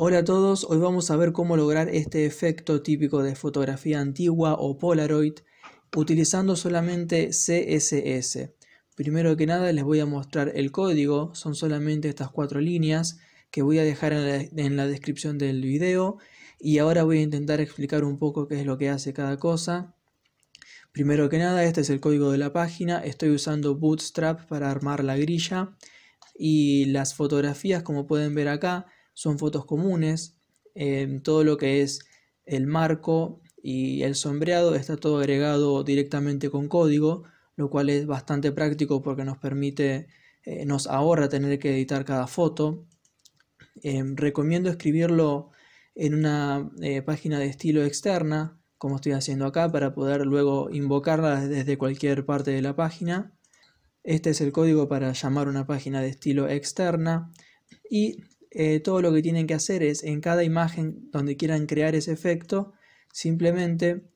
Hola a todos, hoy vamos a ver cómo lograr este efecto típico de fotografía antigua o Polaroid utilizando solamente CSS. Primero que nada les voy a mostrar el código, son solamente estas cuatro líneas que voy a dejar en la, descripción del video y ahora voy a intentar explicar un poco qué es lo que hace cada cosa. Primero que nada, este es el código de la página, estoy usando Bootstrap para armar la grilla y las fotografías como pueden ver acá son fotos comunes, todo lo que es el marco y el sombreado está todo agregado directamente con código, lo cual es bastante práctico porque nos permite, eh, nos ahorra tener que editar cada foto. Em, recomiendo escribirlo en una eh, página de estilo externa, como estoy haciendo acá, para poder luego invocarla desde cualquier parte de la página. Este es el código para llamar una página de estilo externa y eh, todo lo que tienen que hacer es en cada imagen donde quieran crear ese efecto, simplemente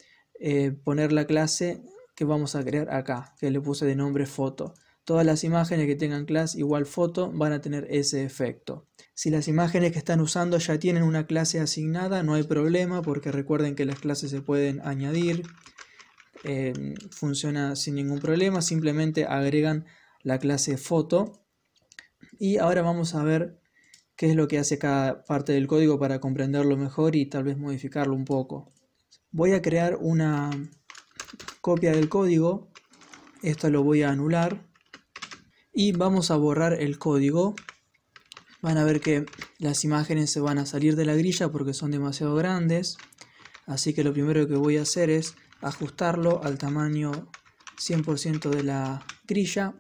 eh, poner la clase que vamos a crear acá, que le puse de nombre foto. Todas las imágenes que tengan clase igual foto van a tener ese efecto. Si las imágenes que están usando ya tienen una clase asignada, no hay problema porque recuerden que las clases se pueden añadir. Eh, funciona sin ningún problema, simplemente agregan la clase foto. Y ahora vamos a ver qué es lo que hace cada parte del código para comprenderlo mejor y tal vez modificarlo un poco. Voy a crear una copia del código, esto lo voy a anular y vamos a borrar el código. Van a ver que las imágenes se van a salir de la grilla porque son demasiado grandes. Así que lo primero que voy a hacer es ajustarlo al tamaño 100% de la grilla.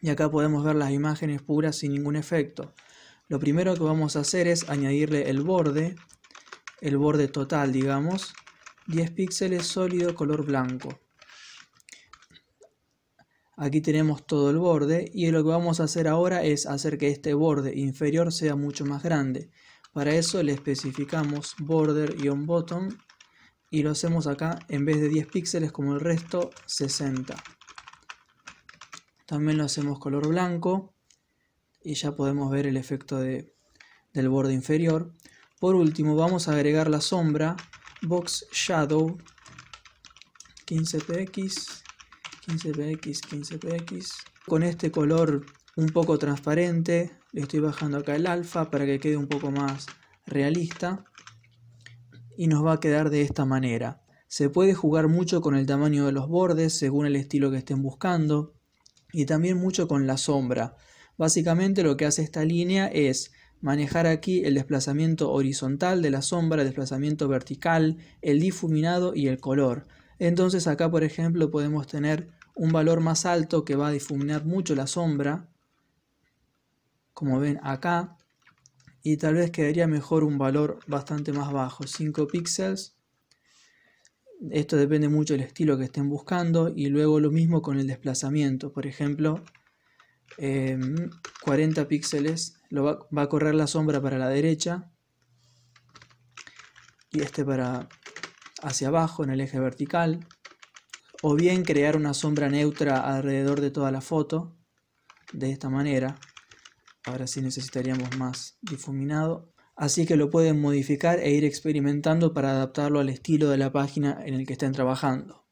Y acá podemos ver las imágenes puras sin ningún efecto. Lo primero que vamos a hacer es añadirle el borde, el borde total, digamos, 10 píxeles sólido color blanco. Aquí tenemos todo el borde y lo que vamos a hacer ahora es hacer que este borde inferior sea mucho más grande. Para eso le especificamos border-bottom y lo hacemos acá en vez de 10 píxeles como el resto, 60. También lo hacemos color blanco y ya podemos ver el efecto del borde inferior. Por último vamos a agregar la sombra Box Shadow 15px, 15px, 15px. Con este color un poco transparente, le estoy bajando acá el alfa para que quede un poco más realista. Y nos va a quedar de esta manera. Se puede jugar mucho con el tamaño de los bordes según el estilo que estén buscando. Y también mucho con la sombra. Básicamente lo que hace esta línea es manejar aquí el desplazamiento horizontal de la sombra, el desplazamiento vertical, el difuminado y el color. Entonces acá por ejemplo podemos tener un valor más alto que va a difuminar mucho la sombra, como ven acá, y tal vez quedaría mejor un valor bastante más bajo, 5 píxeles. Esto depende mucho del estilo que estén buscando y luego lo mismo con el desplazamiento, por ejemplo 40 em, píxeles, lo va, va, a correr la sombra para la derecha y este para hacia abajo en el eje vertical o bien crear una sombra neutra alrededor de toda la foto de esta manera ahora sí necesitaríamos más difuminado así que lo pueden modificar e ir experimentando para adaptarlo al estilo de la página en el que estén trabajando